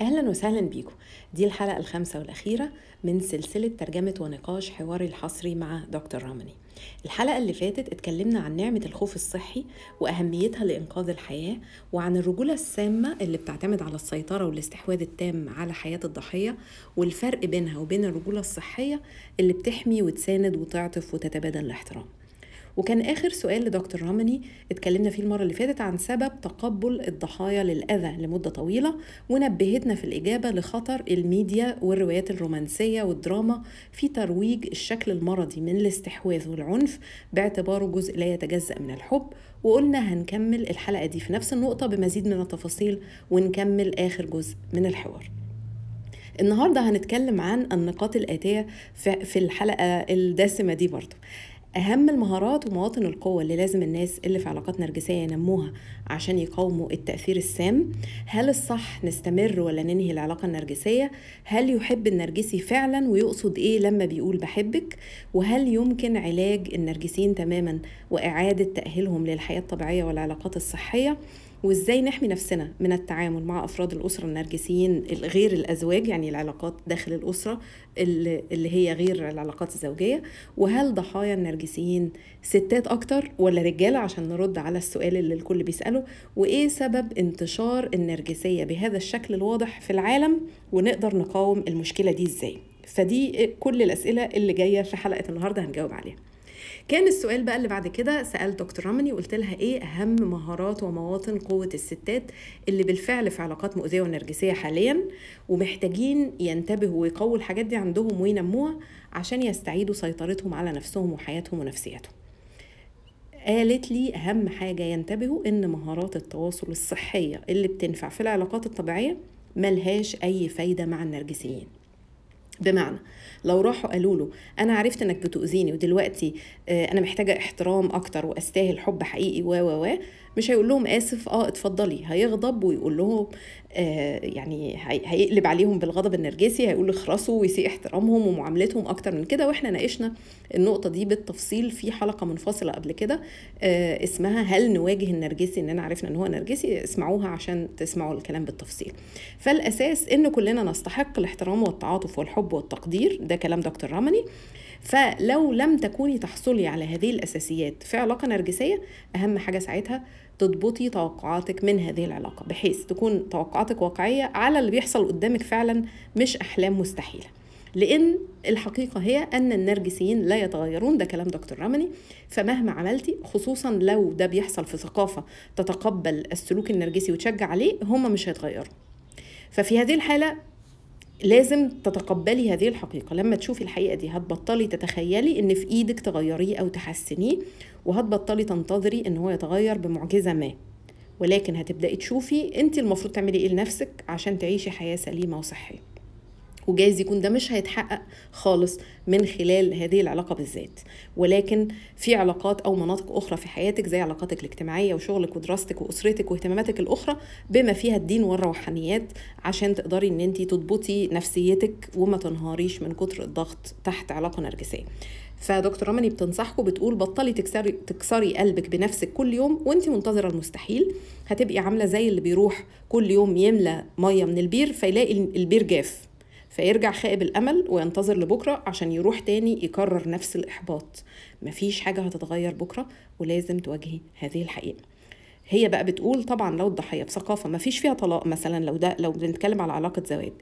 اهلا وسهلا بيكم دي الحلقه الخامسه والاخيره من سلسله ترجمه ونقاش حواري الحصري مع دكتور رامني الحلقه اللي فاتت اتكلمنا عن نعمه الخوف الصحي واهميتها لانقاذ الحياه وعن الرجوله السامه اللي بتعتمد على السيطره والاستحواذ التام على حياه الضحيه والفرق بينها وبين الرجوله الصحيه اللي بتحمي وتساند وتعطف وتتبادل الاحترام وكان آخر سؤال لدكتور رمني اتكلمنا فيه المرة اللي فاتت عن سبب تقبل الضحايا للأذى لمدة طويلة ونبهتنا في الإجابة لخطر الميديا والروايات الرومانسية والدراما في ترويج الشكل المرضي من الاستحواذ والعنف باعتباره جزء لا يتجزأ من الحب وقلنا هنكمل الحلقة دي في نفس النقطة بمزيد من التفاصيل ونكمل آخر جزء من الحوار النهارده هنتكلم عن النقاط الاتيه في الحلقه الدسمه دي برضو أهم المهارات ومواطن القوة اللي لازم الناس اللي في علاقات نرجسية ينموها عشان يقاوموا التأثير السام هل الصح نستمر ولا ننهي العلاقة النرجسية هل يحب النرجسي فعلا ويقصد إيه لما بيقول بحبك وهل يمكن علاج النرجسيين تماما وإعادة تأهيلهم للحياة الطبيعية والعلاقات الصحية وازاي نحمي نفسنا من التعامل مع افراد الاسره النرجسيين غير الازواج يعني العلاقات داخل الاسره اللي هي غير العلاقات الزوجيه وهل ضحايا النرجسيين ستات اكتر ولا رجاله عشان نرد على السؤال اللي الكل بيساله وايه سبب انتشار النرجسيه بهذا الشكل الواضح في العالم ونقدر نقاوم المشكله دي ازاي فدي كل الاسئله اللي جايه في حلقه النهارده هنجاوب عليها كان السؤال بقى اللي بعد كده سالت دكتور رمني وقلت لها ايه اهم مهارات ومواطن قوه الستات اللي بالفعل في علاقات مؤذيه ونرجسيه حاليا ومحتاجين ينتبهوا ويقووا الحاجات دي عندهم وينموها عشان يستعيدوا سيطرتهم على نفسهم وحياتهم ونفسيتهم قالت لي أهم حاجة ينتبهوا إن مهارات التواصل الصحية اللي بتنفع في العلاقات الطبيعية ملهاش أي فايدة مع النرجسيين بمعنى لو راحوا قالوا له انا عرفت انك بتؤذيني ودلوقتي آه، انا محتاجه احترام اكتر واستاهل حب حقيقي و و و مش هيقول لهم اسف اه اتفضلي هيغضب ويقول لهم آه، يعني هيقلب عليهم بالغضب النرجسي هيقول اخرسوا ويسيء احترامهم ومعاملتهم اكتر من كده واحنا ناقشنا النقطه دي بالتفصيل في حلقه منفصله قبل كده آه، اسمها هل نواجه النرجسي اننا عرفنا ان هو نرجسي اسمعوها عشان تسمعوا الكلام بالتفصيل فالاساس ان كلنا نستحق الاحترام والتعاطف والحب والتقدير ده كلام دكتور رمني فلو لم تكوني تحصلي على هذه الاساسيات في علاقه نرجسيه اهم حاجه ساعتها تضبطي توقعاتك من هذه العلاقة بحيث تكون توقعاتك واقعية على اللي بيحصل قدامك فعلا مش أحلام مستحيلة لان الحقيقه هي ان النرجسيين لا يتغيرون ده كلام دكتور رمني فمهما عملتي خصوصا لو ده بيحصل في ثقافه تتقبل السلوك النرجسي وتشجع عليه هم مش هيتغيروا ففي هذه الحاله لازم تتقبلي هذه الحقيقه لما تشوفي الحقيقه دي هتبطلي تتخيلي ان في ايدك تغيريه او تحسنيه وهتبطلي تنتظري ان هو يتغير بمعجزه ما ولكن هتبداي تشوفي انت المفروض تعملي ايه لنفسك عشان تعيشي حياه سليمه وصحيه وجايز يكون ده مش هيتحقق خالص من خلال هذه العلاقة بالذات ولكن في علاقات أو مناطق أخرى في حياتك زي علاقاتك الاجتماعية وشغلك ودراستك وأسرتك واهتماماتك الأخرى بما فيها الدين والروحانيات عشان تقدري إن أنت تضبطي نفسيتك وما تنهاريش من كتر الضغط تحت علاقة نرجسية فدكتور رمني بتنصحكم بتقول بطلي تكسري تكسري قلبك بنفسك كل يوم وانت منتظره المستحيل هتبقي عامله زي اللي بيروح كل يوم يملى ميه من البير فيلاقي البير جاف فيرجع خائب الامل وينتظر لبكره عشان يروح تاني يكرر نفس الاحباط مفيش حاجه هتتغير بكره ولازم تواجهي هذه الحقيقه هي بقى بتقول طبعا لو الضحيه في ثقافه فيها طلاق مثلا لو ده لو بنتكلم على علاقه زواج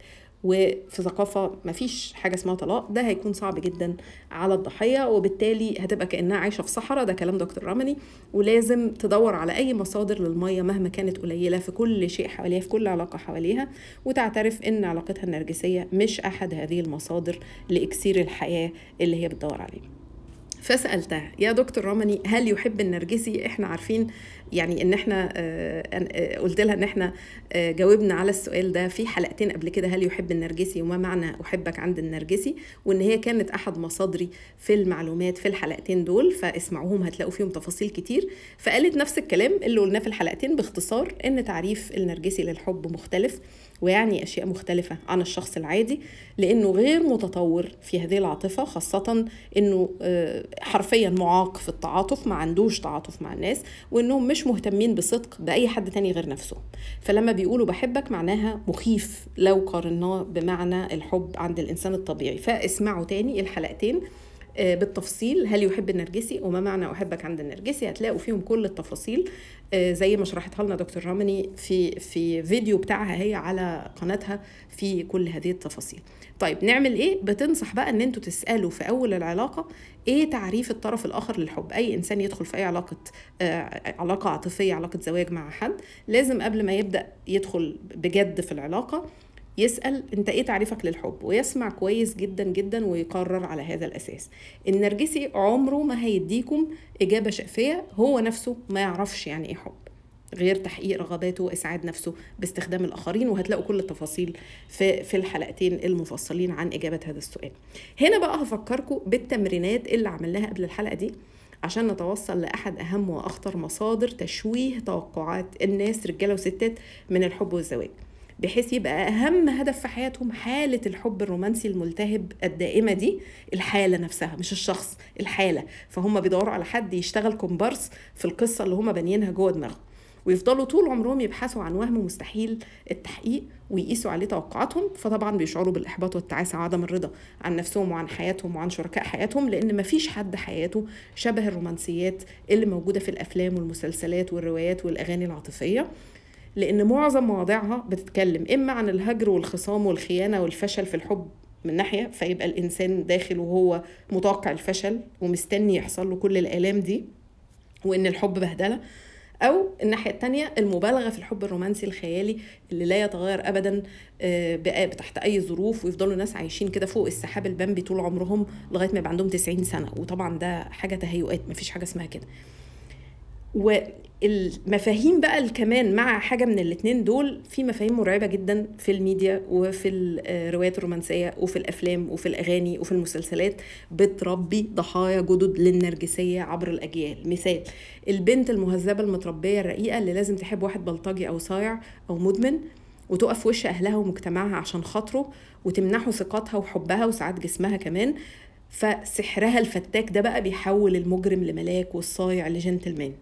وفي ثقافه مفيش حاجه اسمها طلاق ده هيكون صعب جدا على الضحيه وبالتالي هتبقى كانها عايشه في صحراء ده كلام دكتور رمني ولازم تدور على اي مصادر للميه مهما كانت قليله في كل شيء حواليها في كل علاقه حواليها وتعترف ان علاقتها النرجسيه مش احد هذه المصادر لاكسير الحياه اللي هي بتدور عليه فسألتها يا دكتور رمني هل يحب النرجسي احنا عارفين يعني ان احنا آه، آه، قلت لها ان احنا آه، جاوبنا على السؤال ده في حلقتين قبل كده هل يحب النرجسي وما معنى احبك عند النرجسي وان هي كانت احد مصادري في المعلومات في الحلقتين دول فاسمعوهم هتلاقوا فيهم تفاصيل كتير فقالت نفس الكلام اللي قلناه في الحلقتين باختصار ان تعريف النرجسي للحب مختلف ويعني أشياء مختلفة عن الشخص العادي لأنه غير متطور في هذه العاطفة خاصة أنه آه، حرفيا معاق في التعاطف ما عندوش تعاطف مع الناس وأنهم مش مهتمين بصدق بأي حد تاني غير نفسه فلما بيقولوا بحبك معناها مخيف لو قارناه بمعنى الحب عند الإنسان الطبيعي فاسمعوا تاني الحلقتين آه، بالتفصيل هل يحب النرجسي وما معنى احبك عند النرجسي هتلاقوا فيهم كل التفاصيل آه، زي ما شرحتها لنا دكتور رامني في في فيديو بتاعها هي على قناتها في كل هذه التفاصيل طيب نعمل ايه بتنصح بقى ان انتوا تسالوا في اول العلاقه ايه تعريف الطرف الاخر للحب اي انسان يدخل في اي علاقه آه، علاقه عاطفيه علاقه زواج مع حد لازم قبل ما يبدا يدخل بجد في العلاقه يسأل انت ايه تعريفك للحب ويسمع كويس جدا جدا ويقرر على هذا الاساس النرجسي عمره ما هيديكم اجابة شافية هو نفسه ما يعرفش يعني ايه حب غير تحقيق رغباته واسعاد نفسه باستخدام الاخرين وهتلاقوا كل التفاصيل في في الحلقتين المفصلين عن اجابه هذا السؤال هنا بقى هفكركم بالتمرينات اللي عملناها قبل الحلقه دي عشان نتوصل لاحد اهم واخطر مصادر تشويه توقعات الناس رجاله وستات من الحب والزواج بحيث يبقى اهم هدف في حياتهم حاله الحب الرومانسي الملتهب الدائمه دي الحاله نفسها مش الشخص الحاله فهم بيدوروا على حد يشتغل كومبارس في القصه اللي هم بانيينها جوه دماغهم ويفضلوا طول عمرهم يبحثوا عن وهم مستحيل التحقيق ويقيسوا عليه توقعاتهم فطبعا بيشعروا بالاحباط والتعاسه وعدم الرضا عن نفسهم وعن حياتهم وعن شركاء حياتهم لان مفيش حد حياته شبه الرومانسيات اللي موجوده في الافلام والمسلسلات والروايات والاغاني العاطفيه لأن معظم مواضيعها بتتكلم إما عن الهجر والخصام والخيانة والفشل في الحب من ناحية فيبقى الإنسان داخل وهو متوقع الفشل ومستني يحصل له كل الآلام دي وإن الحب بهدلة أو الناحية التانية المبالغة في الحب الرومانسي الخيالي اللي لا يتغير أبدا آه، تحت أي ظروف ويفضلوا ناس عايشين كده فوق السحاب البمبي طول عمرهم لغاية ما يبقى عندهم 90 سنة وطبعا ده حاجة تهيؤات مفيش حاجة اسمها كده والمفاهيم بقى الكمان كمان مع حاجه من الاثنين دول في مفاهيم مرعبه جدا في الميديا وفي الروايات الرومانسيه وفي الافلام وفي الاغاني وفي المسلسلات بتربي ضحايا جدد للنرجسيه عبر الاجيال مثال البنت المهذبه المتربيه الرقيقه اللي لازم تحب واحد بلطجي او صايع او مدمن وتقف وش اهلها ومجتمعها عشان خاطره وتمنحه ثقتها وحبها وساعات جسمها كمان فسحرها الفتاك ده بقى بيحول المجرم لملاك والصايع لجنتلمان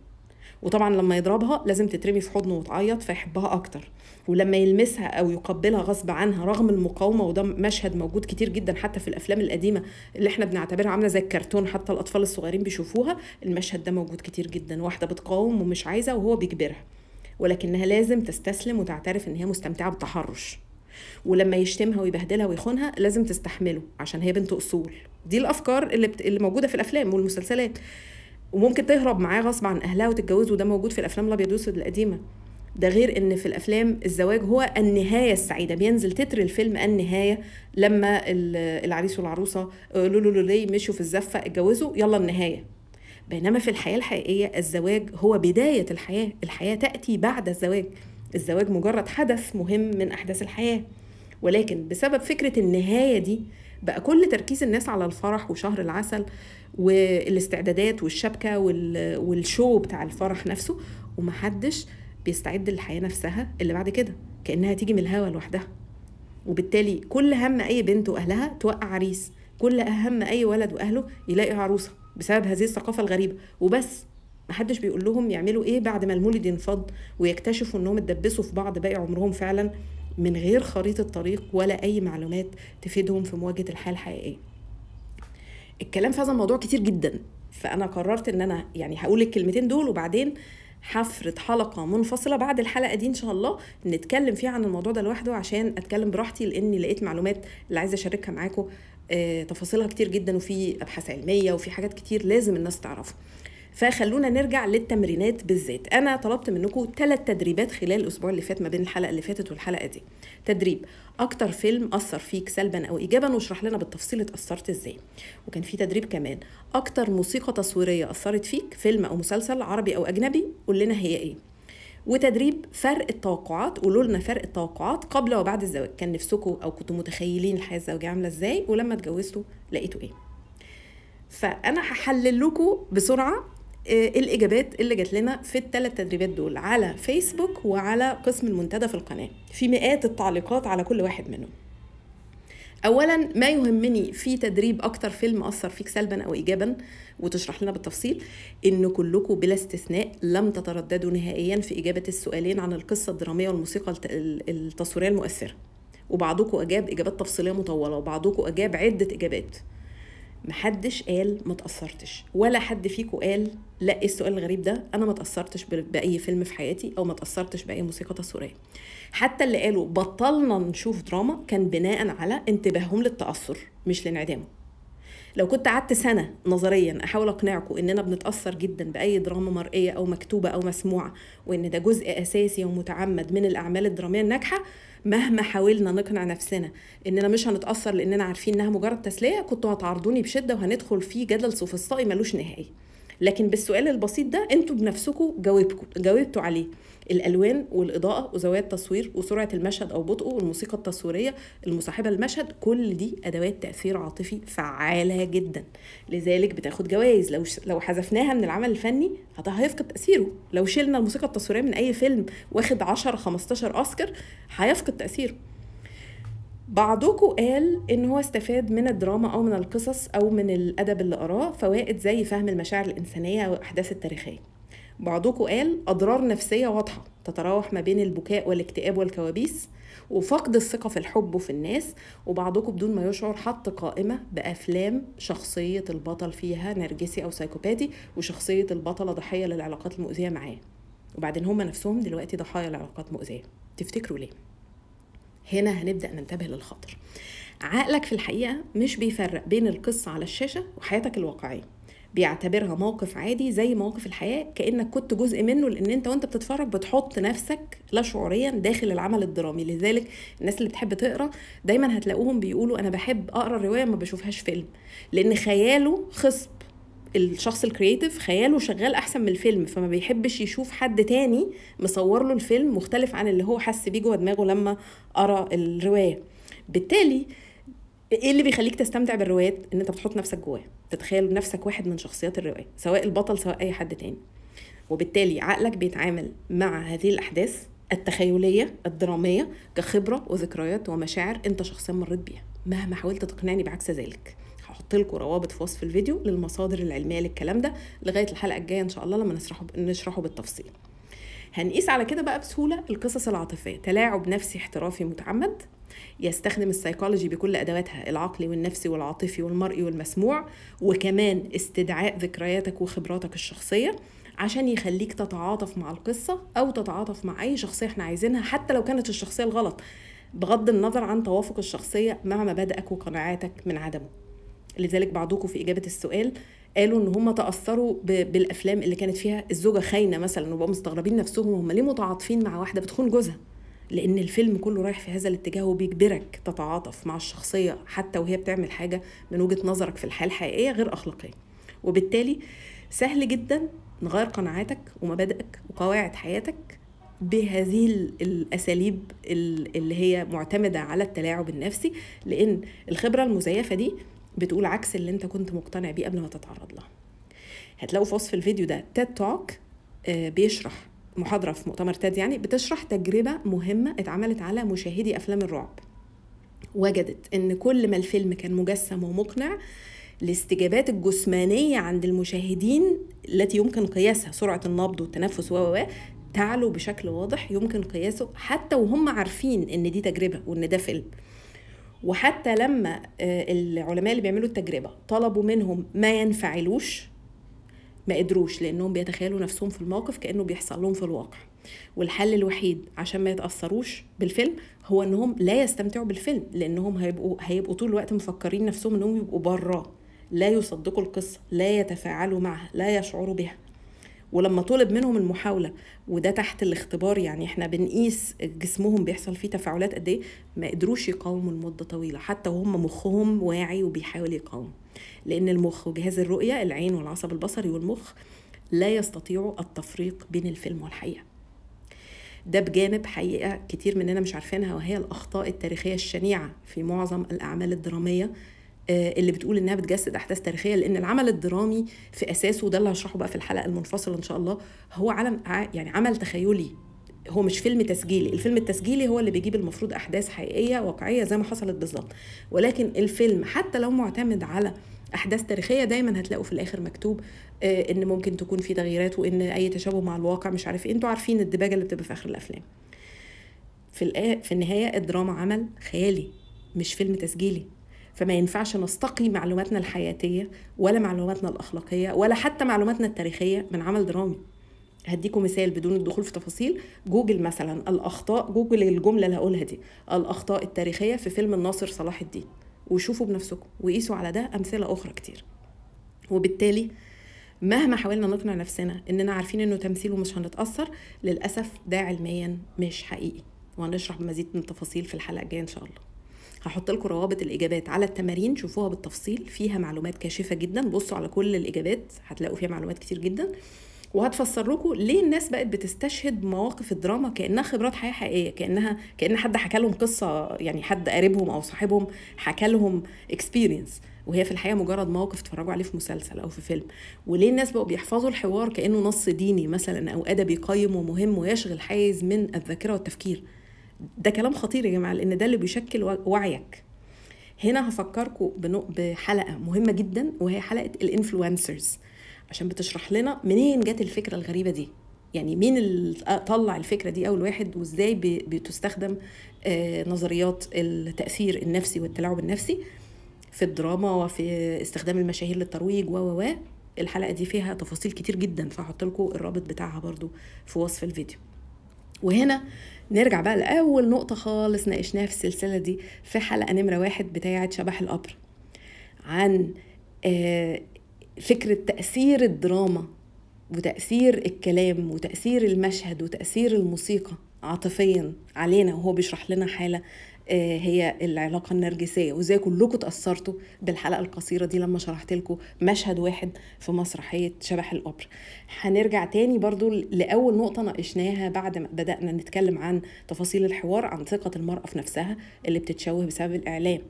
وطبعا لما يضربها لازم تترمي في حضنه وتعيط فيحبها اكتر ولما يلمسها او يقبلها غصب عنها رغم المقاومه وده مشهد موجود كتير جدا حتى في الافلام القديمه اللي احنا بنعتبرها عامله زي الكرتون حتى الاطفال الصغيرين بيشوفوها المشهد ده موجود كتير جدا واحده بتقاوم ومش عايزه وهو بيجبرها ولكنها لازم تستسلم وتعترف ان هي مستمتعه بالتحرش ولما يشتمها ويبهدلها ويخونها لازم تستحمله عشان هي بنت اصول دي الافكار اللي, بت... اللي موجوده في الافلام والمسلسلات وممكن تهرب معاه غصب عن اهلها وتتجوزه وده موجود في الافلام الابيض والاسود القديمه ده غير ان في الافلام الزواج هو النهايه السعيده بينزل تتر الفيلم النهايه لما العريس والعروسه آه، لولو لولي مشوا في الزفه اتجوزوا يلا النهايه بينما في الحياه الحقيقيه الزواج هو بدايه الحياه الحياه تاتي بعد الزواج الزواج مجرد حدث مهم من احداث الحياه ولكن بسبب فكره النهايه دي بقى كل تركيز الناس على الفرح وشهر العسل والاستعدادات والشبكة والشو بتاع الفرح نفسه ومحدش بيستعد للحياة نفسها اللي بعد كده كأنها تيجي من الهوا لوحدها وبالتالي كل هم أي بنت وأهلها توقع عريس كل أهم أي ولد وأهله يلاقي عروسة بسبب هذه الثقافة الغريبة وبس محدش بيقول لهم يعملوا ايه بعد ما المولد ينفض ويكتشفوا انهم اتدبسوا في بعض باقي عمرهم فعلا من غير خريطة طريق ولا أي معلومات تفيدهم في مواجهة الحياة الحقيقية الكلام في هذا الموضوع كتير جدا فأنا قررت إن أنا يعني هقول الكلمتين دول وبعدين حفرة حلقة منفصلة بعد الحلقة دي إن شاء الله نتكلم فيها عن الموضوع ده لوحده عشان أتكلم براحتي لأني لقيت معلومات اللي عايزة أشاركها معاكم آه، تفاصيلها كتير جدا وفي أبحاث علمية وفي حاجات كتير لازم الناس تعرفها فخلونا نرجع للتمرينات بالذات انا طلبت منكم ثلاث تدريبات خلال الاسبوع اللي فات ما بين الحلقه اللي فاتت والحلقه دي تدريب اكتر فيلم اثر فيك سلبا او ايجابا واشرح لنا بالتفصيل اتاثرت ازاي وكان في تدريب كمان اكتر موسيقى تصويريه اثرت فيك فيلم او مسلسل عربي او اجنبي قول لنا هي ايه وتدريب فرق التوقعات قولوا لنا فرق التوقعات قبل وبعد الزواج كان نفسكم او كنتوا متخيلين الحياه الزوجيه عامله ازاي ولما اتجوزتوا لقيتوا ايه فانا هحلل لكم بسرعه آه، الاجابات اللي جات لنا في الثلاث تدريبات دول على فيسبوك وعلى قسم المنتدى في القناه في مئات التعليقات على كل واحد منهم اولا ما يهمني في تدريب اكتر فيلم اثر فيك سلبا او ايجابا وتشرح لنا بالتفصيل ان كلكم بلا استثناء لم تترددوا نهائيا في اجابه السؤالين عن القصه الدراميه والموسيقى التصويريه المؤثره وبعضكم اجاب اجابات تفصيليه مطوله وبعضكم اجاب عده اجابات محدش قال ما تأثرتش ولا حد فيكم قال لا ايه السؤال الغريب ده انا ما تأثرتش بأي فيلم في حياتي او ما تأثرتش بأي موسيقى تصويرية حتى اللي قالوا بطلنا نشوف دراما كان بناء على انتباههم للتأثر مش لانعدامه لو كنت قعدت سنة نظريا أحاول أقنعكم إننا بنتأثر جدا بأي دراما مرئية أو مكتوبة أو مسموعة وإن ده جزء أساسي ومتعمد من الأعمال الدرامية الناجحة مهما حاولنا نقنع نفسنا اننا مش هنتاثر لاننا عارفين انها مجرد تسليه كنتوا هتعرضوني بشده وهندخل في جدل سوفسطائي ملوش نهائي لكن بالسؤال البسيط ده انتوا بنفسكم جاوبكم جاوبتوا عليه الالوان والاضاءه وزوايا التصوير وسرعه المشهد او بطئه والموسيقى التصويريه المصاحبه للمشهد كل دي ادوات تاثير عاطفي فعاله جدا لذلك بتاخد جوائز لو ش... لو حذفناها من العمل الفني هيفقد تاثيره لو شلنا الموسيقى التصويريه من اي فيلم واخد 10 15 اوسكار هيفقد تاثيره بعضكم قال ان هو استفاد من الدراما او من القصص او من الادب اللي قراه فوائد زي فهم المشاعر الانسانيه والاحداث التاريخيه بعضكم قال أضرار نفسية واضحة تتراوح ما بين البكاء والاكتئاب والكوابيس وفقد الثقة في الحب وفي الناس وبعضكم بدون ما يشعر حط قائمة بأفلام شخصية البطل فيها نرجسي أو سايكوباتي وشخصية البطلة ضحية للعلاقات المؤذية معاه وبعدين هما نفسهم دلوقتي ضحايا لعلاقات مؤذية تفتكروا ليه؟ هنا هنبدأ ننتبه للخطر عقلك في الحقيقة مش بيفرق بين القصة على الشاشة وحياتك الواقعية بيعتبرها موقف عادي زي مواقف الحياه كانك كنت جزء منه لان انت وانت بتتفرج بتحط نفسك لا شعوريا داخل العمل الدرامي لذلك الناس اللي بتحب تقرا دايما هتلاقوهم بيقولوا انا بحب اقرا الروايه ما بشوفهاش فيلم لان خياله خصب الشخص الكرييتيف خياله شغال احسن من الفيلم فما بيحبش يشوف حد تاني مصور له الفيلم مختلف عن اللي هو حس بيه جوه دماغه لما قرا الروايه بالتالي ايه اللي بيخليك تستمتع بالروايات ان انت بتحط نفسك جواها تتخيل نفسك واحد من شخصيات الروايه سواء البطل سواء اي حد تاني وبالتالي عقلك بيتعامل مع هذه الاحداث التخيليه الدراميه كخبره وذكريات ومشاعر انت شخصيا مريت بيها مهما حاولت تقنعني بعكس ذلك هحط لكم روابط في وصف الفيديو للمصادر العلميه للكلام ده لغايه الحلقه الجايه ان شاء الله لما نشرحه نشرحه بالتفصيل هنقيس على كده بقى بسهوله القصص العاطفيه تلاعب نفسي احترافي متعمد يستخدم السيكولوجي بكل ادواتها العقلي والنفسي والعاطفي والمرئي والمسموع وكمان استدعاء ذكرياتك وخبراتك الشخصيه عشان يخليك تتعاطف مع القصه او تتعاطف مع اي شخصيه احنا عايزينها حتى لو كانت الشخصيه الغلط بغض النظر عن توافق الشخصيه مع مبادئك وقناعاتك من عدمه لذلك بعضكم في اجابه السؤال قالوا ان هم تاثروا بالافلام اللي كانت فيها الزوجه خاينه مثلا وبقوا مستغربين نفسهم هم ليه متعاطفين مع واحده بتخون جوزها لان الفيلم كله رايح في هذا الاتجاه وبيجبرك تتعاطف مع الشخصيه حتى وهي بتعمل حاجه من وجهه نظرك في الحياه الحقيقيه غير اخلاقيه وبالتالي سهل جدا نغير قناعاتك ومبادئك وقواعد حياتك بهذه الاساليب اللي هي معتمده على التلاعب النفسي لان الخبره المزيفه دي بتقول عكس اللي انت كنت مقتنع بيه قبل ما تتعرض لها هتلاقوا في وصف الفيديو ده تيد توك آه، بيشرح محاضره في مؤتمر تاد يعني بتشرح تجربه مهمه اتعملت على مشاهدي افلام الرعب وجدت ان كل ما الفيلم كان مجسم ومقنع الاستجابات الجسمانيه عند المشاهدين التي يمكن قياسها سرعه النبض والتنفس و تعلو بشكل واضح يمكن قياسه حتى وهم عارفين ان دي تجربه وان ده فيلم وحتى لما آه، العلماء اللي بيعملوا التجربه طلبوا منهم ما ينفعلوش ما قدروش لانهم بيتخيلوا نفسهم في الموقف كانه بيحصل لهم في الواقع والحل الوحيد عشان ما يتاثروش بالفيلم هو انهم لا يستمتعوا بالفيلم لانهم هيبقوا هيبقوا طول الوقت مفكرين نفسهم انهم يبقوا بره لا يصدقوا القصه لا يتفاعلوا معها لا يشعروا بها ولما طلب منهم المحاولة وده تحت الاختبار يعني احنا بنقيس جسمهم بيحصل فيه تفاعلات قد ايه ما قدروش يقاوموا لمدة طويلة حتى وهم مخهم واعي وبيحاول يقاوم لأن المخ وجهاز الرؤية العين والعصب البصري والمخ لا يستطيعوا التفريق بين الفيلم والحقيقة ده بجانب حقيقة كتير مننا مش عارفينها وهي الأخطاء التاريخية الشنيعة في معظم الأعمال الدرامية آه، اللي بتقول انها بتجسد احداث تاريخيه لان العمل الدرامي في اساسه وده اللي هشرحه بقى في الحلقه المنفصله ان شاء الله هو عالم يعني عمل تخيلي هو مش فيلم تسجيلي الفيلم التسجيلي هو اللي بيجيب المفروض احداث حقيقيه واقعيه زي ما حصلت بالظبط ولكن الفيلم حتى لو معتمد على احداث تاريخيه دايما هتلاقوا في الاخر مكتوب آه، ان ممكن تكون في تغييرات وان اي تشابه مع الواقع مش عارف إيه. انتوا عارفين الدباجه اللي بتبقى في اخر الافلام في في النهايه الدراما عمل خيالي مش فيلم تسجيلي فما ينفعش نستقي معلوماتنا الحياتيه ولا معلوماتنا الاخلاقيه ولا حتى معلوماتنا التاريخيه من عمل درامي هديكم مثال بدون الدخول في تفاصيل جوجل مثلا الاخطاء جوجل الجمله اللي هقولها دي الاخطاء التاريخيه في فيلم الناصر صلاح الدين وشوفوا بنفسكم وقيسوا على ده امثله اخرى كتير وبالتالي مهما حاولنا نقنع نفسنا اننا عارفين انه تمثيل ومش هنتاثر للاسف ده علميا مش حقيقي وهنشرح بمزيد من التفاصيل في الحلقه الجايه ان شاء الله هحط لكم روابط الاجابات على التمارين شوفوها بالتفصيل فيها معلومات كاشفه جدا بصوا على كل الاجابات هتلاقوا فيها معلومات كتير جدا وهتفسر لكم ليه الناس بقت بتستشهد مواقف الدراما كانها خبرات حياه حقيقيه كانها كان حد حكى لهم قصه يعني حد قريبهم او صاحبهم حكى لهم اكسبيرينس وهي في الحقيقه مجرد موقف اتفرجوا عليه في مسلسل او في فيلم وليه الناس بقوا بيحفظوا الحوار كانه نص ديني مثلا او ادبي قيم ومهم ويشغل حيز من الذاكره والتفكير ده كلام خطير يا جماعه لان ده اللي بيشكل وعيك هنا هفكركم بحلقه مهمه جدا وهي حلقه الانفلونسرز عشان بتشرح لنا منين جت الفكره الغريبه دي يعني مين اللي آه، طلع الفكره دي اول واحد وازاي بتستخدم آه، نظريات التاثير النفسي والتلاعب النفسي في الدراما وفي استخدام المشاهير للترويج و و الحلقه دي فيها تفاصيل كتير جدا فهحط لكم الرابط بتاعها برضو في وصف الفيديو وهنا نرجع بقى لاول نقطه خالص ناقشناها في السلسله دي في حلقه نمره واحد بتاعه شبح القبر عن آه، فكرة تأثير الدراما وتأثير الكلام وتأثير المشهد وتأثير الموسيقى عاطفيا علينا وهو بيشرح لنا حالة آه، هي العلاقة النرجسية وازاي كلكم اتأثرتوا بالحلقة القصيرة دي لما شرحت لكم مشهد واحد في مسرحية شبح الأوبرا هنرجع تاني برضو لأول نقطة ناقشناها بعد ما بدأنا نتكلم عن تفاصيل الحوار عن ثقة المرأة في نفسها اللي بتتشوه بسبب الإعلام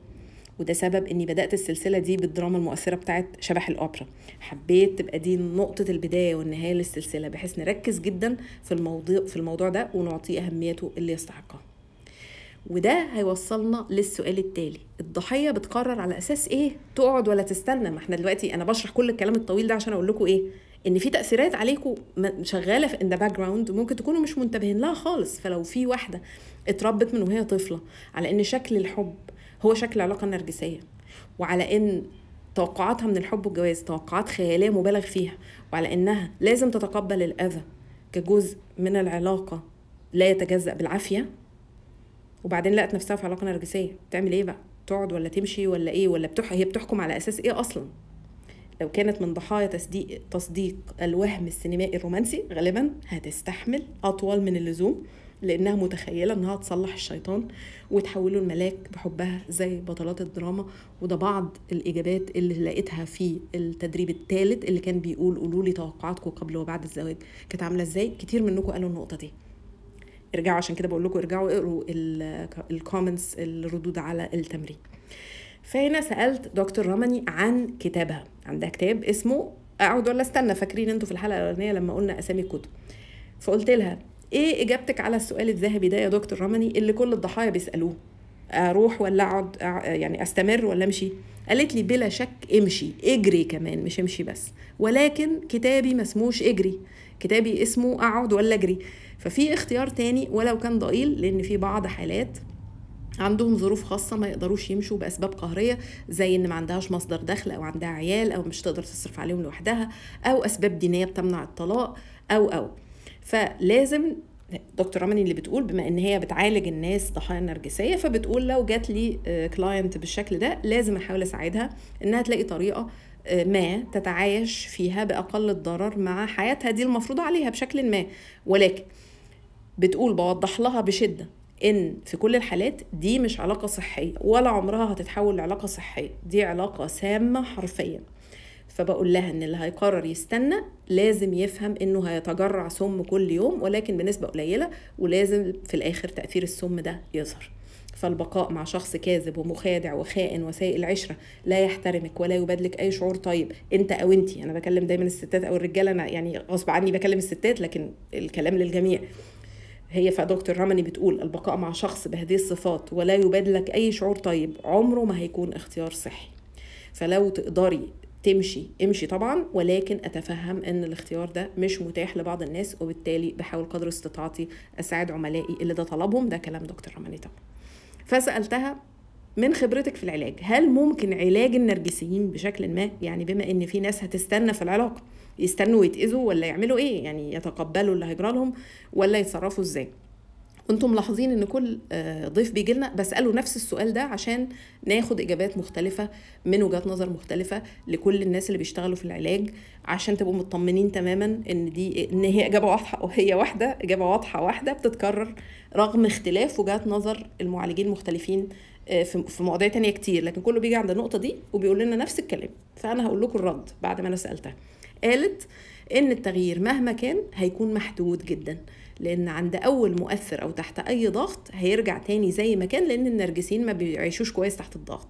وده سبب اني بدات السلسله دي بالدراما المؤثره بتاعه شبح الاوبرا حبيت تبقى دي نقطه البدايه والنهايه للسلسله بحيث نركز جدا في الموضوع في الموضوع ده ونعطيه اهميته اللي يستحقها وده هيوصلنا للسؤال التالي الضحيه بتقرر على اساس ايه تقعد ولا تستنى ما احنا دلوقتي انا بشرح كل الكلام الطويل ده عشان اقول لكم ايه ان في تاثيرات عليكم شغاله في ذا باك جراوند ممكن تكونوا مش منتبهين لها خالص فلو في واحده اتربت من وهي طفله على ان شكل الحب هو شكل العلاقه النرجسيه وعلى ان توقعاتها من الحب والجواز توقعات خياليه مبالغ فيها وعلى انها لازم تتقبل الاذى كجزء من العلاقه لا يتجزأ بالعافيه وبعدين لقت نفسها في علاقه نرجسيه تعمل ايه بقى تقعد ولا تمشي ولا ايه ولا بتح... هي بتحكم على اساس ايه اصلا لو كانت من ضحايا تصديق تصديق الوهم السينمائي الرومانسي غالبا هتستحمل اطول من اللزوم لانها متخيله انها تصلح الشيطان وتحوله لملاك بحبها زي بطلات الدراما وده بعض الاجابات اللي لقيتها في التدريب الثالث اللي كان بيقول قولوا لي توقعاتكم قبل وبعد الزواج كانت عامله ازاي كتير منكم قالوا النقطه دي ارجعوا عشان كده بقول لكم ارجعوا اقروا الكومنتس الردود على التمرين فهنا سالت دكتور رمني عن كتابها عندها كتاب اسمه اقعد ولا استنى فاكرين انتوا في الحلقه الاولانيه لما قلنا اسامي الكتب فقلت لها ايه اجابتك على السؤال الذهبي ده يا دكتور رمني اللي كل الضحايا بيسالوه اروح ولا اقعد يعني استمر ولا امشي قالت لي بلا شك امشي اجري كمان مش امشي بس ولكن كتابي ما اسموش اجري كتابي اسمه اقعد ولا اجري ففي اختيار تاني ولو كان ضئيل لان في بعض حالات عندهم ظروف خاصة ما يقدروش يمشوا بأسباب قهرية زي إن ما عندهاش مصدر دخل أو عندها عيال أو مش تقدر تصرف عليهم لوحدها أو أسباب دينية بتمنع الطلاق أو أو فلازم دكتور رمني اللي بتقول بما ان هي بتعالج الناس ضحايا النرجسيه فبتقول لو جات لي كلاينت آه، بالشكل ده لازم احاول اساعدها انها تلاقي طريقه آه، ما تتعايش فيها باقل الضرر مع حياتها دي المفروض عليها بشكل ما ولكن بتقول بوضح لها بشده ان في كل الحالات دي مش علاقه صحيه ولا عمرها هتتحول لعلاقه صحيه دي علاقه سامه حرفيا فبقول لها ان اللي هيقرر يستنى لازم يفهم انه هيتجرع سم كل يوم ولكن بنسبه قليله ولازم في الاخر تاثير السم ده يظهر فالبقاء مع شخص كاذب ومخادع وخائن وسيء العشره لا يحترمك ولا يبادلك اي شعور طيب انت او انت انا بكلم دايما الستات او الرجاله انا يعني غصب عني بكلم الستات لكن الكلام للجميع هي فدكتور رمني بتقول البقاء مع شخص بهذه الصفات ولا يبادلك اي شعور طيب عمره ما هيكون اختيار صحي فلو تقدري تمشي امشي طبعا ولكن اتفهم ان الاختيار ده مش متاح لبعض الناس وبالتالي بحاول قدر استطاعتي اساعد عملائي اللي ده طلبهم ده كلام دكتور رماني طبعا فسالتها من خبرتك في العلاج هل ممكن علاج النرجسيين بشكل ما يعني بما ان في ناس هتستنى في العلاقه يستنوا يتاذوا ولا يعملوا ايه يعني يتقبلوا اللي هيجرى لهم ولا يتصرفوا ازاي انتم ملاحظين ان كل آه، ضيف بيجي لنا بساله نفس السؤال ده عشان ناخد اجابات مختلفه من وجهات نظر مختلفه لكل الناس اللي بيشتغلوا في العلاج عشان تبقوا مطمنين تماما ان دي ان هي اجابه واضحه وهي واحده اجابه واضحه واحده بتتكرر رغم اختلاف وجهات نظر المعالجين المختلفين آه، في مواضيع تانية كتير لكن كله بيجي عند النقطه دي وبيقول لنا نفس الكلام فانا هقول لكم الرد بعد ما انا سالتها قالت ان التغيير مهما كان هيكون محدود جدا لان عند اول مؤثر او تحت اي ضغط هيرجع تاني زي ما كان لان النرجسيين ما بيعيشوش كويس تحت الضغط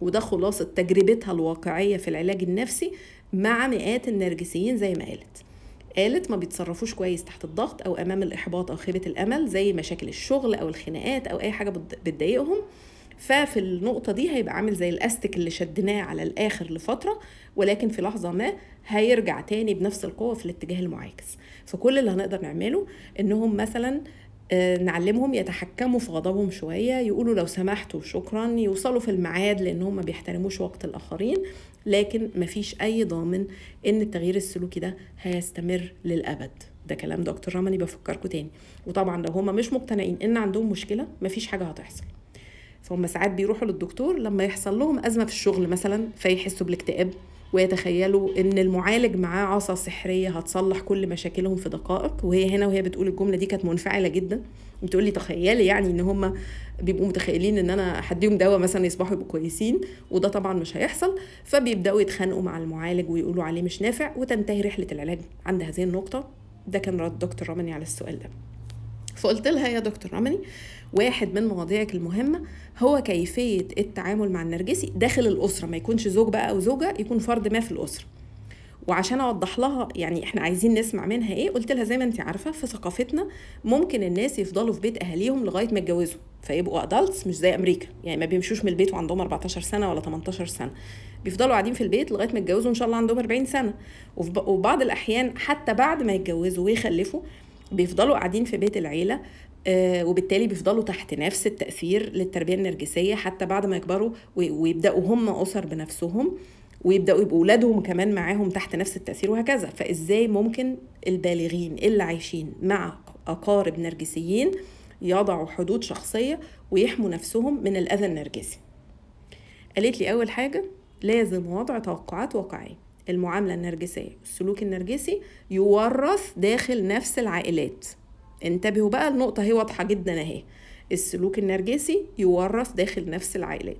وده خلاصه تجربتها الواقعيه في العلاج النفسي مع مئات النرجسيين زي ما قالت قالت ما بيتصرفوش كويس تحت الضغط او امام الاحباط او خيبه الامل زي مشاكل الشغل او الخناقات او اي حاجه بتضايقهم ففي النقطة دي هيبقى عامل زي الأستك اللي شدناه على الآخر لفترة ولكن في لحظة ما هيرجع تاني بنفس القوة في الاتجاه المعاكس فكل اللي هنقدر نعمله انهم مثلا آه، نعلمهم يتحكموا في غضبهم شوية يقولوا لو سمحتوا شكرا يوصلوا في الميعاد لأنهم ما بيحترموش وقت الآخرين لكن ما فيش أي ضامن إن التغيير السلوكي ده هيستمر للأبد ده كلام دكتور رمني بفكركم تاني وطبعا لو هم مش مقتنعين إن عندهم مشكلة ما فيش حاجة هتحصل فهم ساعات بيروحوا للدكتور لما يحصل لهم أزمة في الشغل مثلا فيحسوا بالاكتئاب ويتخيلوا ان المعالج معاه عصا سحريه هتصلح كل مشاكلهم في دقائق وهي هنا وهي بتقول الجمله دي كانت منفعله جدا بتقول لي تخيلي يعني ان هم بيبقوا متخيلين ان انا هديهم دواء مثلا يصبحوا يبقوا كويسين وده طبعا مش هيحصل فبيبداوا يتخانقوا مع المعالج ويقولوا عليه مش نافع وتنتهي رحله العلاج عند هذه النقطه ده كان رد دكتور رمني على السؤال ده فقلت لها يا دكتور رمني واحد من مواضيعك المهمه هو كيفيه التعامل مع النرجسي داخل الاسره ما يكونش زوج بقى او زوجه يكون فرد ما في الاسره وعشان اوضح لها يعني احنا عايزين نسمع منها ايه قلت لها زي ما انت عارفه في ثقافتنا ممكن الناس يفضلوا في بيت اهاليهم لغايه ما يتجوزوا فيبقوا ادلتس مش زي امريكا يعني ما بيمشوش من البيت وعندهم 14 سنه ولا 18 سنه بيفضلوا قاعدين في البيت لغايه ما يتجوزوا ان شاء الله عندهم 40 سنه وبعض الاحيان حتى بعد ما يتجوزوا ويخلفوا بيفضلوا قاعدين في بيت العيلة آه، وبالتالي بيفضلوا تحت نفس التأثير للتربية النرجسية حتى بعد ما يكبروا ويبدأوا هم أسر بنفسهم ويبداوا يبقوا اولادهم كمان معاهم تحت نفس التاثير وهكذا فازاي ممكن البالغين اللي عايشين مع اقارب نرجسيين يضعوا حدود شخصيه ويحموا نفسهم من الاذى النرجسي قالت لي اول حاجه لازم وضع توقعات واقعيه المعاملة النرجسية السلوك النرجسي يورث داخل نفس العائلات انتبهوا بقى النقطة هي واضحة جدا اهي السلوك النرجسي يورث داخل نفس العائلات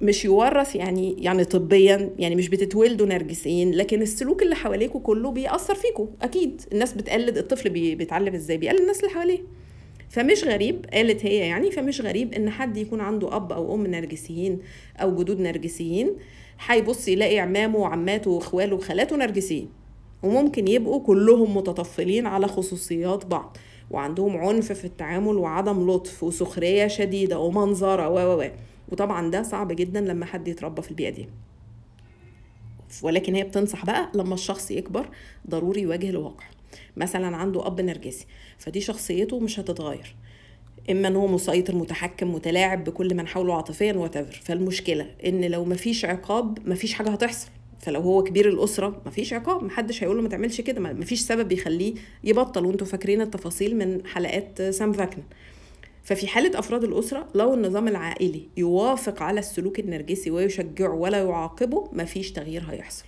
مش يورث يعني يعني طبيا يعني مش بتتولدوا نرجسيين لكن السلوك اللي حواليكوا كله بيأثر فيكوا اكيد الناس بتقلد الطفل بيتعلم ازاي بيقلد الناس اللي حواليه فمش غريب قالت هي يعني فمش غريب ان حد يكون عنده اب او ام نرجسيين او جدود نرجسيين آه هيبص يلاقي عمامه وعماته واخواله وخالاته نرجسيين وممكن يبقوا كلهم متطفلين على خصوصيات بعض وعندهم عنف في التعامل وعدم لطف وسخرية شديدة ومنظرة و و وطبعا ده صعب جدا لما حد يتربى في البيئة دي ولكن هي بتنصح بقى لما الشخص يكبر ضروري يواجه الواقع مثلا عنده اب نرجسي فدي شخصيته مش هتتغير اما ان هو مسيطر متحكم متلاعب بكل من حوله عاطفيا وتفر فالمشكله ان لو مفيش عقاب مفيش حاجه هتحصل فلو هو كبير الاسره مفيش عقاب محدش هيقول له ما تعملش كده مفيش سبب يخليه يبطل وانتوا فاكرين التفاصيل من حلقات سام فاكن ففي حالة أفراد الأسرة لو النظام العائلي يوافق على السلوك النرجسي ويشجعه ولا يعاقبه مفيش تغيير هيحصل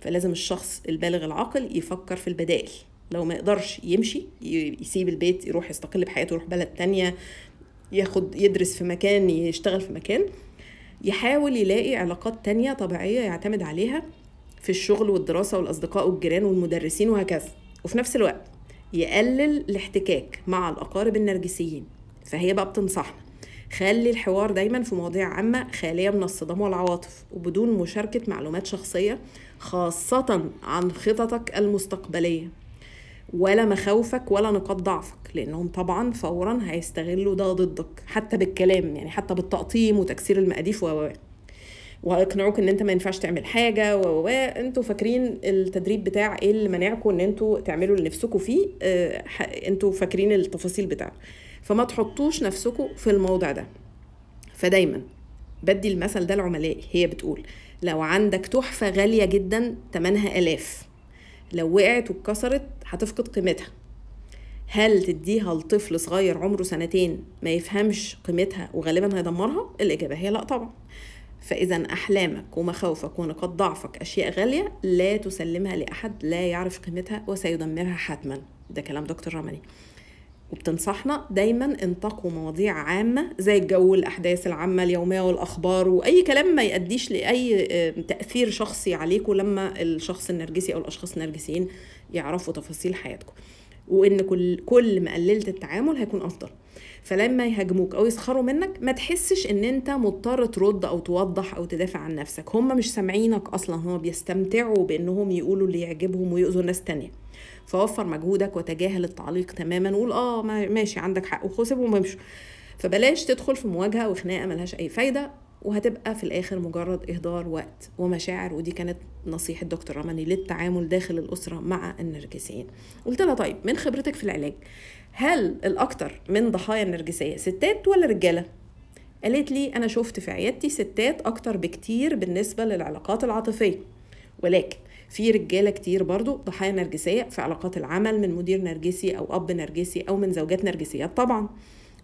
فلازم الشخص البالغ العاقل يفكر في البدائل لو ما يقدرش يمشي يسيب البيت يروح يستقل بحياته يروح بلد تانية ياخد يدرس في مكان يشتغل في مكان يحاول يلاقي علاقات تانية طبيعية يعتمد عليها في الشغل والدراسة والأصدقاء والجيران والمدرسين وهكذا وفي نفس الوقت يقلل الاحتكاك مع الأقارب النرجسيين فهي بقى بتنصحنا خلي الحوار دايما في مواضيع عامة خالية من الصدام والعواطف وبدون مشاركة معلومات شخصية خاصة عن خططك المستقبلية ولا مخاوفك ولا نقاط ضعفك لانهم طبعا فورا هيستغلوا ده ضدك حتى بالكلام يعني حتى بالتقطيم وتكسير المقاديف و وهيقنعوك ان انت ما ينفعش تعمل حاجه و انتوا فاكرين التدريب بتاع ايه اللي منعكم ان انتوا تعملوا اللي نفسكم فيه اه انتوا فاكرين التفاصيل بتاعته فما تحطوش نفسكم في الموضع ده فدايما بدي المثل ده لعملائي هي بتقول لو عندك تحفه غاليه جدا تمنها الاف لو وقعت واتكسرت هتفقد قيمتها هل تديها لطفل صغير عمره سنتين ما يفهمش قيمتها وغالبا هيدمرها الاجابه هي لا طبعا فاذا احلامك ومخاوفك ونقاط ضعفك اشياء غاليه لا تسلمها لاحد لا يعرف قيمتها وسيدمرها حتما ده كلام دكتور رملي وبتنصحنا دايما انتقوا مواضيع عامة زي الجو الأحداث العامة اليومية والأخبار وأي كلام ما يأديش لأي تأثير شخصي عليكم لما الشخص النرجسي أو الأشخاص النرجسيين يعرفوا تفاصيل حياتكم وإن كل, كل ما قللت التعامل هيكون أفضل فلما يهاجموك أو يسخروا منك ما تحسش إن أنت مضطر ترد أو توضح أو تدافع عن نفسك هم مش سامعينك أصلا هم بيستمتعوا بإنهم يقولوا اللي يعجبهم ويؤذوا ناس تانية فوفر مجهودك وتجاهل التعليق تماما وقول اه ماشي عندك حق وخسب وبمشي فبلاش تدخل في مواجهه وخناقه ملهاش اي فايده وهتبقى في الاخر مجرد اهدار وقت ومشاعر ودي كانت نصيحه دكتور رمني للتعامل داخل الاسره مع النرجسيين قلت لها طيب من خبرتك في العلاج هل الاكثر من ضحايا النرجسيه ستات ولا رجاله قالت لي انا شفت في عيادتي ستات اكتر بكتير بالنسبه للعلاقات العاطفيه ولكن في رجاله كتير برضو ضحايا نرجسيه في علاقات العمل من مدير نرجسي او اب نرجسي او من زوجات نرجسيات طبعا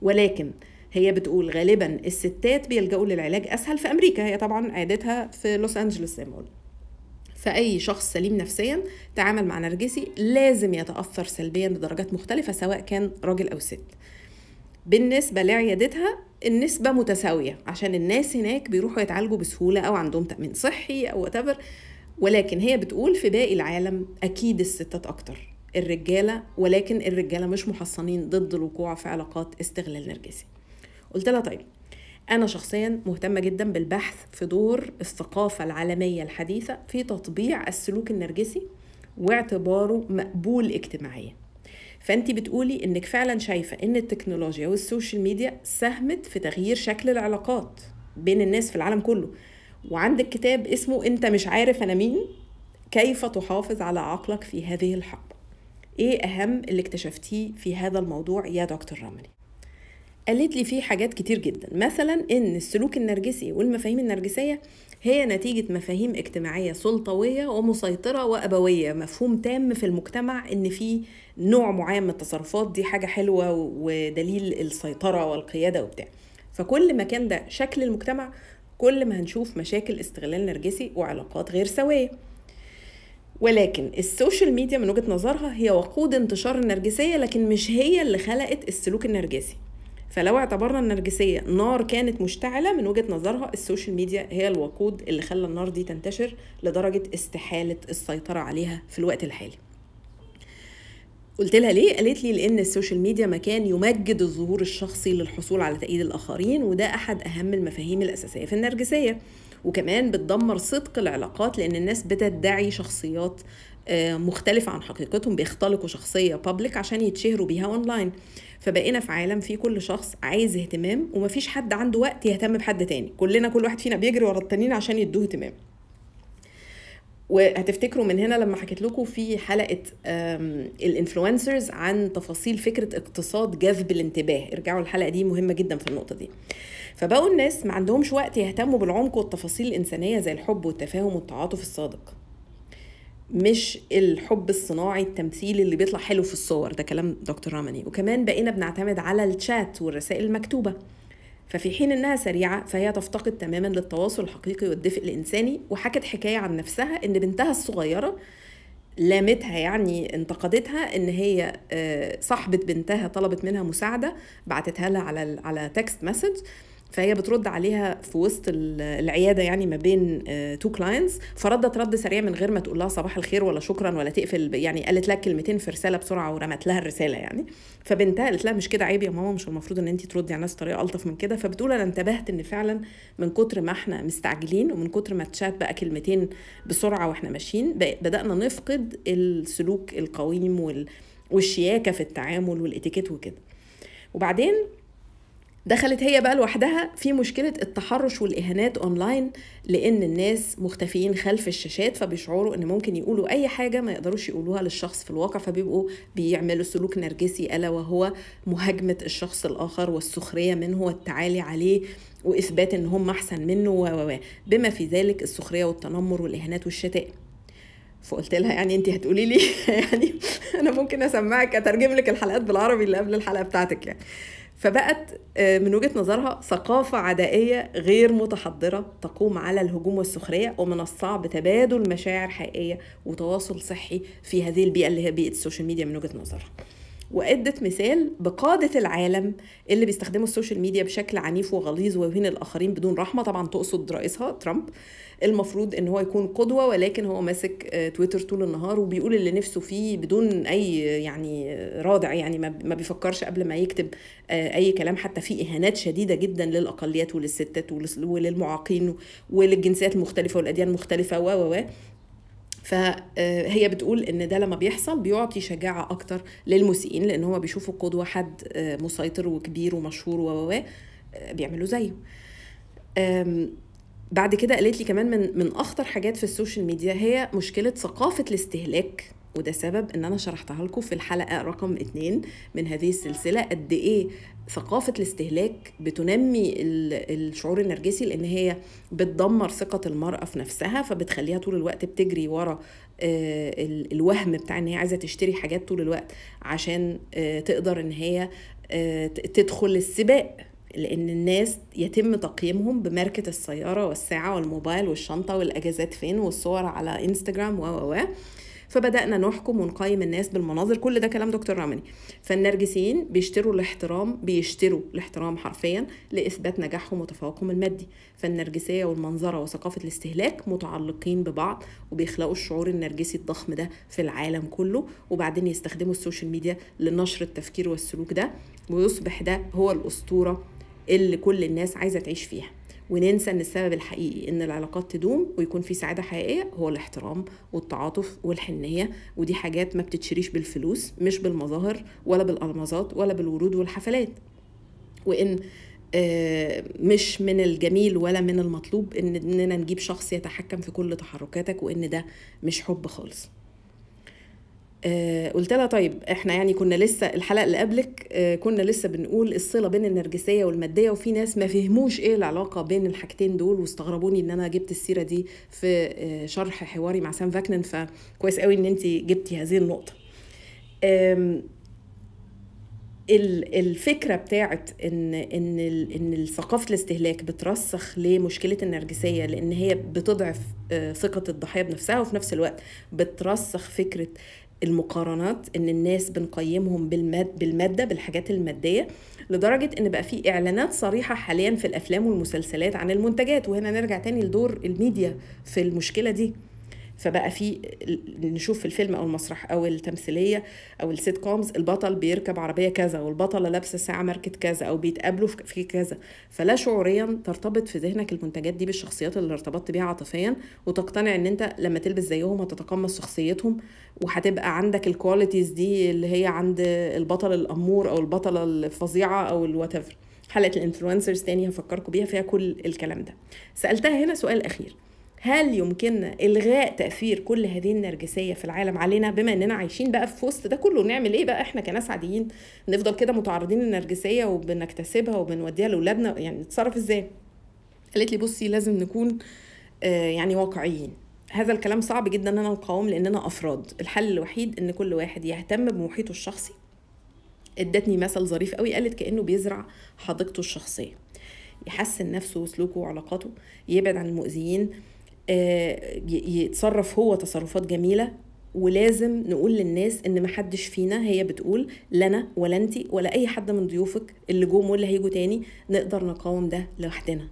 ولكن هي بتقول غالبا الستات بيلجأوا للعلاج اسهل في امريكا هي طبعا عادتها في لوس انجلوس زي ما قلنا فأي شخص سليم نفسيا تعامل مع نرجسي لازم يتأثر سلبيا بدرجات مختلفة سواء كان راجل أو ست بالنسبة لعيادتها النسبة متساوية عشان الناس هناك بيروحوا يتعالجوا بسهولة أو عندهم تأمين صحي أو whatever ولكن هي بتقول في باقي العالم أكيد الستات أكتر الرجالة ولكن الرجالة مش محصنين ضد الوقوع في علاقات استغلال نرجسي قلت لها طيب أنا شخصيا مهتمة جدا بالبحث في دور الثقافة العالمية الحديثة في تطبيع السلوك النرجسي واعتباره مقبول اجتماعيا فأنت بتقولي إنك فعلا شايفة إن التكنولوجيا والسوشيال ميديا ساهمت في تغيير شكل العلاقات بين الناس في العالم كله وعندك كتاب اسمه انت مش عارف انا مين كيف تحافظ على عقلك في هذه الحقبه ايه اهم اللي اكتشفتيه في هذا الموضوع يا دكتور رملي قالت لي فيه حاجات كتير جدا مثلا ان السلوك النرجسي والمفاهيم النرجسيه هي نتيجة مفاهيم اجتماعية سلطوية ومسيطرة وأبوية مفهوم تام في المجتمع إن في نوع معين من التصرفات دي حاجة حلوة ودليل السيطرة والقيادة وبتاع فكل ما كان ده شكل المجتمع كل ما هنشوف مشاكل استغلال نرجسي وعلاقات غير سويه ولكن السوشيال ميديا من وجهه نظرها هي وقود انتشار النرجسيه لكن مش هي اللي خلقت السلوك النرجسي فلو اعتبرنا النرجسيه نار كانت مشتعله من وجهه نظرها السوشيال ميديا هي الوقود اللي خلى النار دي تنتشر لدرجه استحاله السيطره عليها في الوقت الحالي قلت لها ليه؟ قالت لي لأن السوشيال ميديا مكان يمجد الظهور الشخصي للحصول على تأييد الآخرين وده أحد أهم المفاهيم الأساسية في النرجسية وكمان بتدمر صدق العلاقات لأن الناس بتدعي شخصيات آه، مختلفة عن حقيقتهم بيختلقوا شخصية بابليك عشان يتشهروا بيها أونلاين فبقينا في عالم فيه كل شخص عايز اهتمام ومفيش حد عنده وقت يهتم بحد تاني كلنا كل واحد فينا بيجري ورا التانيين عشان يدوه اهتمام وهتفتكروا من هنا لما حكيت لكم في حلقه الانفلونسرز عن تفاصيل فكره اقتصاد جذب الانتباه ارجعوا الحلقه دي مهمه جدا في النقطه دي فبقوا الناس ما عندهمش وقت يهتموا بالعمق والتفاصيل الانسانيه زي الحب والتفاهم والتعاطف الصادق مش الحب الصناعي التمثيل اللي بيطلع حلو في الصور ده كلام دكتور رامني وكمان بقينا بنعتمد على الشات والرسائل المكتوبه ففي حين انها سريعه فهي تفتقد تماما للتواصل الحقيقي والدفء الانساني وحكت حكايه عن نفسها ان بنتها الصغيره لامتها يعني انتقدتها ان هي آه، صاحبه بنتها طلبت منها مساعده بعتتها لها على على تكست مسج فهي بترد عليها في وسط العياده يعني ما بين تو كلاينتس فردت رد سريع من غير ما تقول لها صباح الخير ولا شكرا ولا تقفل يعني قالت لها كلمتين في رساله بسرعه ورمت لها الرساله يعني فبنتها قالت لها مش كده عيب يا ماما مش المفروض ان انت تردي على الناس بطريقه الطف من كده فبتقول انا انتبهت ان فعلا من كتر ما احنا مستعجلين ومن كتر ما تشات بقى كلمتين بسرعه واحنا ماشيين بدانا نفقد السلوك القويم وال... والشياكه في التعامل والاتيكيت وكده وبعدين دخلت هي بقى لوحدها في مشكلة التحرش والإهانات أونلاين لأن الناس مختفيين خلف الشاشات فبيشعروا إن ممكن يقولوا أي حاجة ما يقدروش يقولوها للشخص في الواقع فبيبقوا بيعملوا سلوك نرجسي ألا وهو مهاجمة الشخص الآخر والسخرية منه والتعالي عليه وإثبات إن هم أحسن منه و بما في ذلك السخرية والتنمر والإهانات والشتائم فقلت لها يعني انت هتقولي لي يعني انا ممكن اسمعك اترجم لك الحلقات بالعربي اللي قبل الحلقه بتاعتك يعني فبقت آه، من وجهة نظرها ثقافة عدائية غير متحضرة تقوم على الهجوم والسخرية ومن الصعب تبادل مشاعر حقيقية وتواصل صحي في هذه البيئة اللي هي بيئة السوشيال ميديا من وجهة نظرها وادت مثال بقاده العالم اللي بيستخدموا السوشيال ميديا بشكل عنيف وغليظ ويهين الاخرين بدون رحمه طبعا تقصد رئيسها ترامب المفروض ان هو يكون قدوه ولكن هو ماسك آه، تويتر طول النهار وبيقول اللي نفسه فيه بدون اي يعني رادع يعني ما بيفكرش قبل ما يكتب آه، اي كلام حتى في اهانات شديده جدا للاقليات وللستات وللمعاقين وللجنسيات المختلفه والاديان المختلفه و و فهي آه، بتقول ان ده لما بيحصل بيعطي شجاعه اكتر للمسيئين لان هم بيشوفوا قدوه حد مسيطر وكبير ومشهور و بيعملوا زيه بعد كده قالت لي كمان من من اخطر حاجات في السوشيال ميديا هي مشكله ثقافه الاستهلاك وده سبب ان انا شرحتها لكم في الحلقه رقم اتنين من هذه السلسله قد ايه ثقافه الاستهلاك بتنمي الشعور النرجسي لان هي بتدمر ثقه المراه في نفسها فبتخليها طول الوقت بتجري ورا آه، الوهم بتاع ان هي عايزه تشتري حاجات طول الوقت عشان آه، تقدر ان هي آه، تدخل السباق لأن الناس يتم تقييمهم بماركة السيارة والساعة والموبايل والشنطة والأجازات فين والصور على انستجرام و و فبدأنا نحكم ونقيم الناس بالمناظر كل ده كلام دكتور رامني فالنرجسيين بيشتروا الاحترام بيشتروا الاحترام حرفيا لإثبات نجاحهم وتفوقهم المادي فالنرجسية والمنظرة وثقافة الاستهلاك متعلقين ببعض وبيخلقوا الشعور النرجسي الضخم ده في العالم كله وبعدين يستخدموا السوشيال ميديا لنشر التفكير والسلوك ده ويصبح ده هو الأسطورة اللي كل الناس عايزه تعيش فيها وننسى ان السبب الحقيقي ان العلاقات تدوم ويكون في سعاده حقيقيه هو الاحترام والتعاطف والحنيه ودي حاجات ما بتتشريش بالفلوس مش بالمظاهر ولا بالالمازات ولا بالورود والحفلات وان آه، مش من الجميل ولا من المطلوب اننا نجيب شخص يتحكم في كل تحركاتك وان ده مش حب خالص آه، قلت لها طيب احنا يعني كنا لسه الحلقه اللي قبلك آه، كنا لسه بنقول الصله بين النرجسيه والماديه وفي ناس ما فهموش ايه العلاقه بين الحاجتين دول واستغربوني ان انا جبت السيره دي في آه، شرح حواري مع سام فاكنن فكويس قوي ان انت جبتي هذه النقطه الفكره بتاعت ان ان ان ثقافه الاستهلاك بترسخ لمشكله النرجسيه لان هي بتضعف ثقه الضحيه بنفسها وفي نفس الوقت بترسخ فكره المقارنات ان الناس بنقيمهم بالماد بالماده بالحاجات الماديه لدرجه ان بقى في اعلانات صريحه حاليا في الافلام والمسلسلات عن المنتجات وهنا نرجع تاني لدور الميديا في المشكله دي فبقى في نشوف في الفيلم او المسرح او التمثيليه او السيت كومز البطل بيركب عربيه كذا والبطله لابسه ساعه ماركه كذا او بيتقابلوا في كذا فلا شعوريا ترتبط في ذهنك المنتجات دي بالشخصيات اللي ارتبطت بيها عاطفيا وتقتنع ان انت لما تلبس زيهم هتتقمص شخصيتهم وهتبقى عندك الكواليتيز دي اللي هي عند البطل الامور او البطله الفظيعه او الوات حلقه الانفلونسرز تاني هفكركم بيها فيها كل الكلام ده سالتها هنا سؤال اخير هل يمكننا الغاء تاثير كل هذه النرجسيه في العالم علينا بما اننا عايشين بقى في وسط ده كله نعمل ايه بقى احنا كناس عاديين نفضل كده متعرضين للنرجسيه وبنكتسبها وبنوديها لاولادنا يعني نتصرف ازاي قالت لي بصي لازم نكون آه يعني واقعيين هذا الكلام صعب جدا ان انا نقاوم لاننا افراد الحل الوحيد ان كل واحد يهتم بمحيطه الشخصي ادتني مثل ظريف قوي قالت كانه بيزرع حديقته الشخصيه يحسن نفسه وسلوكه وعلاقاته يبعد عن المؤذيين آه، يتصرف هو تصرفات جميلة ولازم نقول للناس ان محدش فينا هي بتقول لا انا ولا انتي ولا اي حد من ضيوفك اللي جم واللي هيجوا تاني نقدر نقاوم ده لوحدنا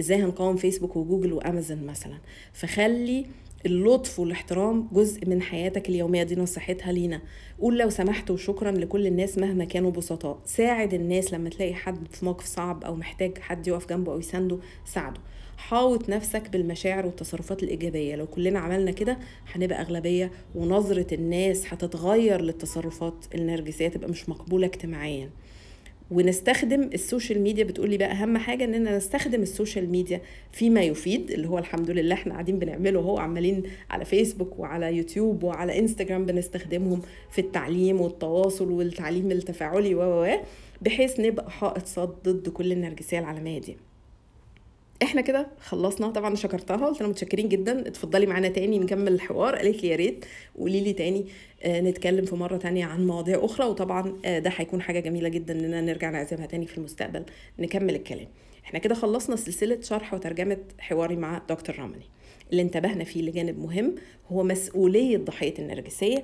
ازاي هنقاوم فيسبوك وجوجل وامازون مثلا فخلي اللطف والاحترام جزء من حياتك اليوميه دي نصيحتها لينا قول لو سمحت وشكرا لكل الناس مهما كانوا بسطاء ساعد الناس لما تلاقي حد في موقف صعب او محتاج حد يقف جنبه او يسنده ساعده حاوط نفسك بالمشاعر والتصرفات الايجابيه لو كلنا عملنا كده هنبقى اغلبيه ونظره الناس هتتغير للتصرفات النرجسيه تبقى مش مقبوله اجتماعيا ونستخدم السوشيال ميديا بتقولي بقى اهم حاجه اننا نستخدم السوشيال ميديا فيما يفيد اللي هو الحمد لله احنا قاعدين بنعمله اهو عمالين على فيسبوك وعلى يوتيوب وعلى انستجرام بنستخدمهم في التعليم والتواصل والتعليم التفاعلي و بحيث نبقى حائط صد ضد كل النرجسيه العالميه دي احنا كده خلصنا طبعا شكرتها قلت لها متشكرين جدا اتفضلي معانا تاني نكمل الحوار قالت لي يا ريت قولي لي تاني آه، نتكلم في مره تانية عن مواضيع اخرى وطبعا آه، ده هيكون حاجه جميله جدا اننا نرجع نعزمها تاني في المستقبل نكمل الكلام احنا كده خلصنا سلسله شرح وترجمه حواري مع دكتور رمني اللي انتبهنا فيه لجانب مهم هو مسؤوليه ضحيه النرجسيه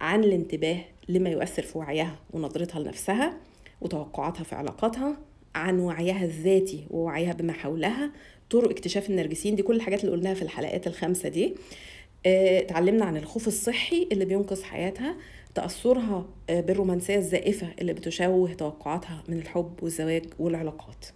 عن الانتباه لما يؤثر في وعيها ونظرتها لنفسها وتوقعاتها في علاقاتها عن وعيها الذاتي ووعيها بما حولها طرق اكتشاف النرجسيين دي كل الحاجات اللي قلناها في الحلقات الخمسة دي آه، اتعلمنا عن الخوف الصحي اللي بينقذ حياتها تأثرها آه، بالرومانسية الزائفة اللي بتشوه توقعاتها من الحب والزواج والعلاقات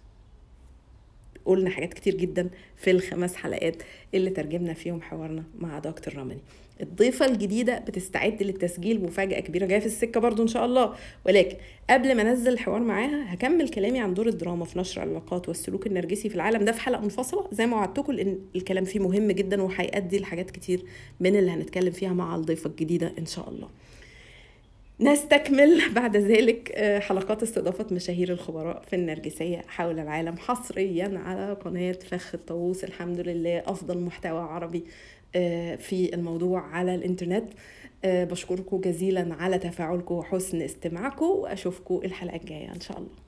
قلنا حاجات كتير جدا في الخمس حلقات اللي ترجمنا فيهم حوارنا مع دكتور رمني الضيفة الجديدة بتستعد للتسجيل مفاجأة كبيرة جاية في السكة برضو إن شاء الله ولكن قبل ما أنزل الحوار معاها هكمل كلامي عن دور الدراما في نشر العلاقات والسلوك النرجسي في العالم ده في حلقة منفصلة زي ما وعدتكم لأن الكلام فيه مهم جدا وهيأدي لحاجات كتير من اللي هنتكلم فيها مع الضيفة الجديدة إن شاء الله نستكمل بعد ذلك آه، حلقات استضافة مشاهير الخبراء في النرجسية حول العالم حصريا على قناة فخ الطاووس الحمد لله أفضل محتوى عربي آه، في الموضوع على الانترنت آه، بشكركم جزيلا على تفاعلكم وحسن استماعكم واشوفكم الحلقه الجايه ان شاء الله